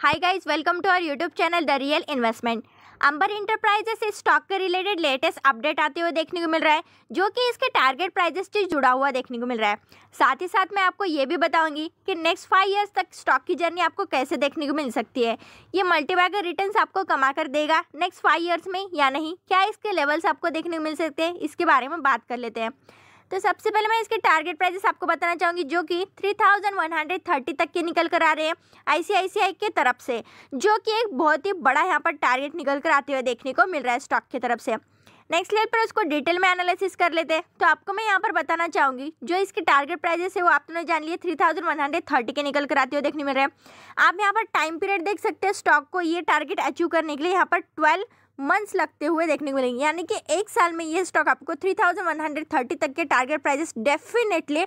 hi guys welcome to our YouTube channel the real investment Amber enterprises इस stock के related latest update आते हुए देखने को मिल रहा है जो कि इसके टारगेट प्राइजेस से जुड़ा हुआ देखने को मिल रहा है साथ ही साथ मैं आपको ये भी बताऊंगी कि नेक्स्ट फाइव ईयर्स तक स्टॉक की जर्नी आपको कैसे देखने को मिल सकती है ये मल्टीबैगर रिटर्न आपको कमा कर देगा नेक्स्ट फाइव ईयर्स में या नहीं क्या इसके लेवल्स आपको देखने को मिल सकते हैं इसके बारे में बात कर लेते हैं तो सबसे पहले मैं इसके टारगेट प्राइजेस आपको बताना चाहूँगी जो कि three thousand one hundred thirty तक के निकल कर आ रहे हैं आई के तरफ से जो कि एक बहुत ही बड़ा यहाँ पर टारगेट निकल कर आते हुए देखने को मिल रहा है स्टॉक की तरफ से नेक्स्ट लेवल पर उसको डिटेल में एनालिसिस कर लेते हैं तो आपको मैं यहाँ पर बताना चाहूँगी जो इसके टारगेट प्राइजेस है वो आपने जान लिए three thousand one hundred thirty के निकल कर आते हुए देखने मिल रहे हैं आप यहाँ पर टाइम पीरियड देख सकते हैं स्टॉक को ये टारगेट अचीव करने के लिए यहाँ पर ट्वेल्व मंथ्स लगते हुए देखने को मिलेंगे यानी कि एक साल में ये स्टॉक आपको 3130 तक के टारगेट प्राइजेस डेफिनेटली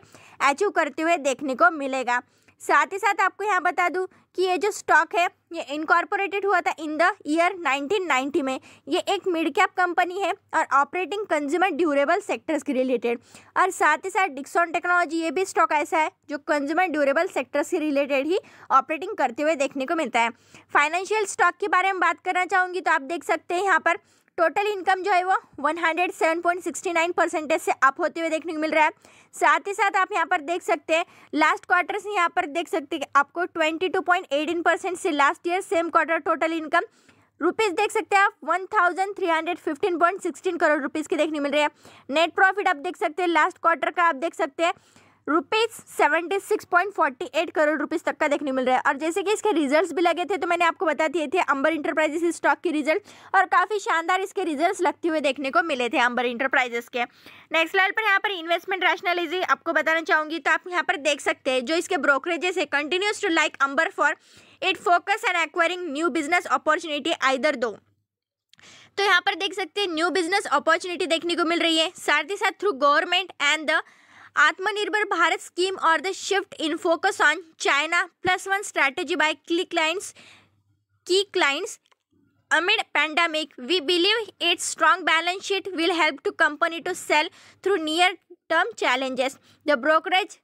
अचीव करते हुए देखने को मिलेगा साथ ही साथ आपको यहाँ बता दूँ कि ये जो स्टॉक है ये इनकॉर्पोरेटेड हुआ था इन द ईयर 1990 में ये एक मिड कैप कंपनी है और ऑपरेटिंग कंज्यूमर ड्यूरेबल सेक्टर्स के रिलेटेड और साथ ही साथ डिक्सॉन टेक्नोलॉजी ये भी स्टॉक ऐसा है जो कंज्यूमर ड्यूरेबल सेक्टर्स के रिलेटेड ही ऑपरेटिंग करते हुए देखने को मिलता है फाइनेंशियल स्टॉक के बारे में बात करना चाहूँगी तो आप देख सकते हैं यहाँ पर टोटल इनकम जो है वो 107.69 परसेंटेज से अप होते हुए देखने को मिल रहा है साथ ही साथ आप यहाँ पर देख सकते हैं लास्ट क्वार्टर से यहाँ पर देख सकते हैं आपको 22.18 परसेंट से last year same quarter total income rupees देख सकते हैं आप 1315.16 करोड़ रुपीज़ की देखने मिल रही है नेट प्रॉफिट आप देख सकते हैं लास्ट क्वार्टर का आप देख सकते हैं rupees seventy six point forty eight crore rupees तक का देखने मिल रहा है और जैसे कि इसके रिजल्ट्स भी लगे थे तो मैंने आपको बता दिए थे अंबर इंटरप्राइजेस स्टॉक के रिजल्ट और काफ़ी शानदार इसके रिजल्ट्स लगते हुए देखने को मिले थे अंबर इंटरप्राइजेस के नेक्स्ट लेवल पर यहाँ पर इन्वेस्टमेंट रैशनलिजी आपको बताना चाहूँगी तो आप यहाँ पर देख सकते हैं जो इसके ब्रोकरेजेस है continues to like Amber for it focus and acquiring new business opportunity either दो तो यहाँ पर देख सकते हैं न्यू बिजनेस अपॉर्चुनिटी देखने को मिल रही है साथ ही साथ through government and the Atmanirbhar Bharat scheme or the shift in focus on China plus one strategy by key clients, amid pandemic we believe its strong balance sheet will help to company to sell through near term challenges the brokerage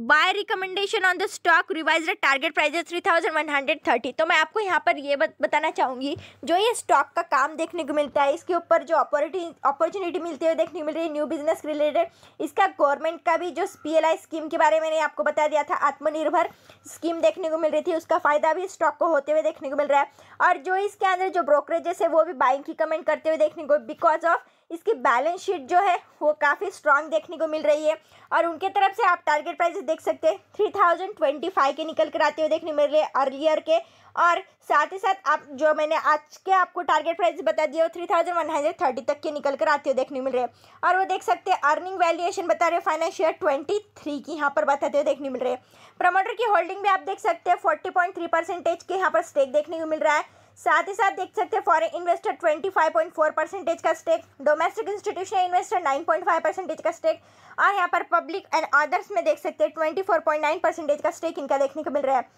buy recommendation on the stock revise target price three thousand one hundred thirty तो मैं आपको यहाँ पर ये बत, बताना चाहूँगी जो ये स्टॉक का काम देखने को मिलता है इसके ऊपर जो अपॉर्चुनिटी अपॉर्चुनिटी मिलती है देखने को मिल रही है न्यू बिजनेस रिलेटेड इसका गवर्नमेंट का भी जो पी स्कीम के बारे में मैंने आपको बता दिया था आत्मनिर्भर स्कीम देखने को मिल रही थी उसका फ़ायदा भी स्टॉक को होते हुए देखने को मिल रहा है और जो इसके अंदर जो ब्रोकरेजेस है वो भी बाइंग की कमेंट करते हुए देखने को बिकॉज ऑफ इसकी बैलेंस शीट जो है वो काफ़ी स्ट्रांग देखने को मिल रही है और उनके तरफ से आप टारगेट प्राइस देख सकते हैं थ्री थाउजेंड ट्वेंटी फाइव के निकल कर आते हुए देखने मेरे लिए अर्लियर के और साथ ही साथ आप जो मैंने आज के आपको टारगेट प्राइस बता दिया वो three thousand one hundred thirty तक के निकल कर आते हुए देखने मिल रहे हैं और वो देख सकते हैं अर्निंग वैल्यूएशन बता रहे हैं फाइनेंशियल ट्वेंटी थ्री की यहाँ पर बताते हुए देखने मिल रहे हैं प्रमोटर की होल्डिंग भी आप देख सकते हैं फोर्टी पॉइंट थ्री परसेंटेज के यहाँ पर स्टेक देखने को मिल रहा है साथ ही साथ देख सकते हैं फॉरेन इन्वेस्टर 25.4 परसेंटेज का stake domestic institutional investor 9.5 percentage का स्टेक और यहाँ पर पब्लिक एंड अदर्स में देख सकते हैं 24.9 परसेंटेज का स्टेक इनका देखने को मिल रहा है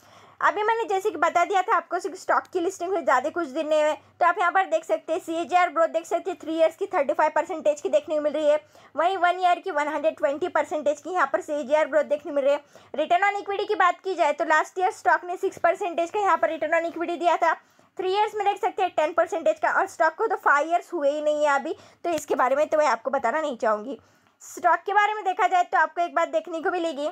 अभी मैंने जैसे कि बता दिया था आपको स्टॉक की लिस्टिंग हुई ज़्यादा कुछ दिन में तो आप यहाँ पर देख सकते हैं सी ग्रोथ देख सकते हैं थ्री ईयर्स की थर्टी फाइव परसेंटेज की देखने को मिल रही है वहीं वन ईयर की वन हंड्रेड ट्वेंटी परसेंटेज की यहाँ पर सी ग्रोथ देखने को मिल रही है रिटर्न ऑन इक्विटी की बात की जाए तो लास्ट ईयर स्टॉक ने सिक्स परसेंटेज का यहाँ पर रिटर्न ऑन इक्विटी दिया था थ्री ईयर्स में देख सकते हैं टेन परसेंटेज का और स्टॉक को तो फाइव ईयर्स हुए ही नहीं है अभी तो इसके बारे में तो मैं आपको बताना नहीं चाहूँगी स्टॉक के बारे में देखा जाए तो आपको एक बात देखने को मिलेगी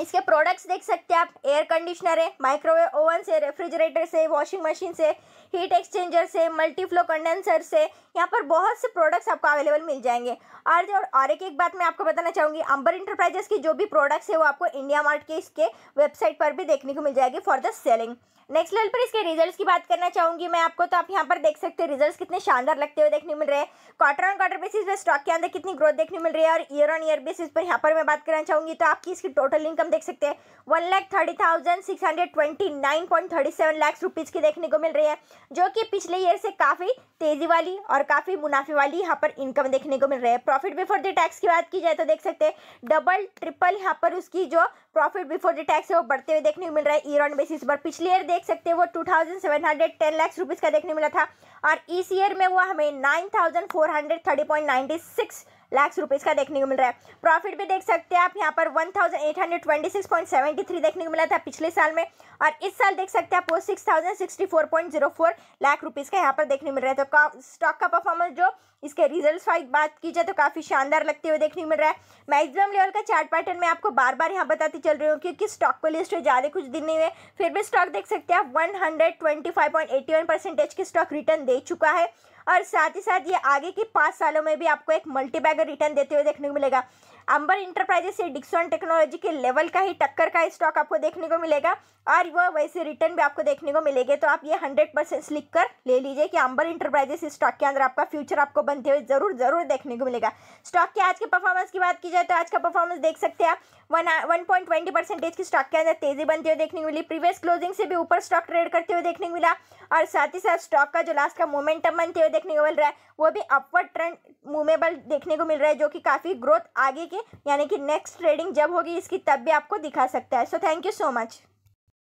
इसके प्रोडक्ट्स देख सकते हैं आप एयर कंडीशनर है माइक्रोवेव ओवन से रेफ्रिजरेटर से वॉशिंग मशीन से हीट एक्सचेंजर से मल्टीफ्लो कंडेंसर से यहाँ पर बहुत से प्रोडक्ट्स आपको अवेलेबल मिल जाएंगे और और एक एक बात मैं आपको बताना चाहूँगी अंबर इंटरप्राइजेस की जो भी प्रोडक्ट्स है वो आपको इंडिया मार्ट के इसके वेबसाइट पर भी देखने को मिल जाएगी for the selling next level पर इसके रिजल्ट्स की बात करना चाहूँगी मैं आपको तो आप यहाँ पर देख सकते हैं रिजल्ट्स कितने शानदार लगते हुए देखने मिल रहे हैं क्वार्टर ऑन क्वार्टर बेसिस पर स्टॉक के अंदर कितनी ग्रोथ देखने मिल रही है और ईयर ऑन ईयर बेसिस पर यहाँ पर मैं बात करना चाहूँगी तो आपकी इसकी टोटल इनकम देख सकते हैं one lakh thirty thousand six hundred twenty nine point thirty seven lakhs rupees की देखने को मिल रही है जो कि पिछले ईयर से काफ़ी तेज़ी वाली और काफ़ी मुनाफे वाली यहाँ पर इनकम देखने को मिल रही है प्रॉफिट बिफोर द टैक्स की बात की जाए तो देख सकते हैं डबल ट्रिपल यहाँ पर उसकी जो प्रॉफिट बिफोर द टैक्स है वो बढ़ते हुए देखने को मिल रहा है ईयर ऑन बेसिस पर पिछले ईयर देख सकते हैं वो two thousand seven hundred ten lakhs rupees का देखने मिला था और इस ईयर में वो हमें nine thousand four hundred thirty point ninety six lakh rupees का देखने को मिल रहा है प्रॉफिट भी देख सकते हैं आप यहाँ पर one thousand eight hundred twenty six point seventy three देखने को मिला था पिछले साल में और इस साल देख सकते हैं आपको six thousand sixty four point zero four lakh rupees का यहाँ पर देखने मिल रहा है तो स्टॉक का परफॉर्मेंस जो इसके रिजल्ट वाइज बात की जाए तो काफ़ी शानदार लगते हुए देखने को मिल रहा है मैक्सिमम लेवल का चार्ट पैटर्न मैं आपको बार बार यहाँ बताती चल रही हूँ क्योंकि स्टॉक को लिस्ट हुए ज़्यादा कुछ दिन नहीं हुए फिर भी स्टॉक देख सकते हैं आप one hundred twenty five point eighty one percentage के स्टॉक रिटर्न दे चुका है और साथ ही साथ ये आगे के पाँच सालों में भी आपको एक मल्टी रिटर्न देते हुए देखने को मिलेगा अंबर इंटरप्राइजेस से डिक्सन टेक्नोलॉजी के लेवल का ही टक्कर का स्टॉक आपको देखने को मिलेगा और वह वैसे रिटर्न भी आपको देखने को मिलेगा तो आप ये हंड्रेड परसेंट लिख कर ले लीजिए कि अंबर इंटरप्राइजेस इस स्टॉक के अंदर आपका फ्यूचर आपको बनते हुए जरूर जरूर देखने को मिलेगा स्टॉक के आज के परफॉर्मेंस की बात की जाए तो आज का परफॉर्मेंस देख सकते हैं आप one one point twenty percentage की स्टॉक के अंदर तेजी बनते हुए देखने को मिली प्रीवियस क्लोजिंग से भी ऊपर स्टॉक ट्रेड करते हुए देखने को मिला और साथ ही साथ स्टॉक का जो लास्ट का मोमेंटम बनते हुए देखने को मिल रहा है वो भी अपवर्ड ट्रेंड मूवेबल देखने को मिल रहा है जो कि काफ़ी ग्रोथ आगे के यानी कि नेक्स्ट ट्रेडिंग जब होगी इसकी तब भी आपको दिखा सकता है so thank you so much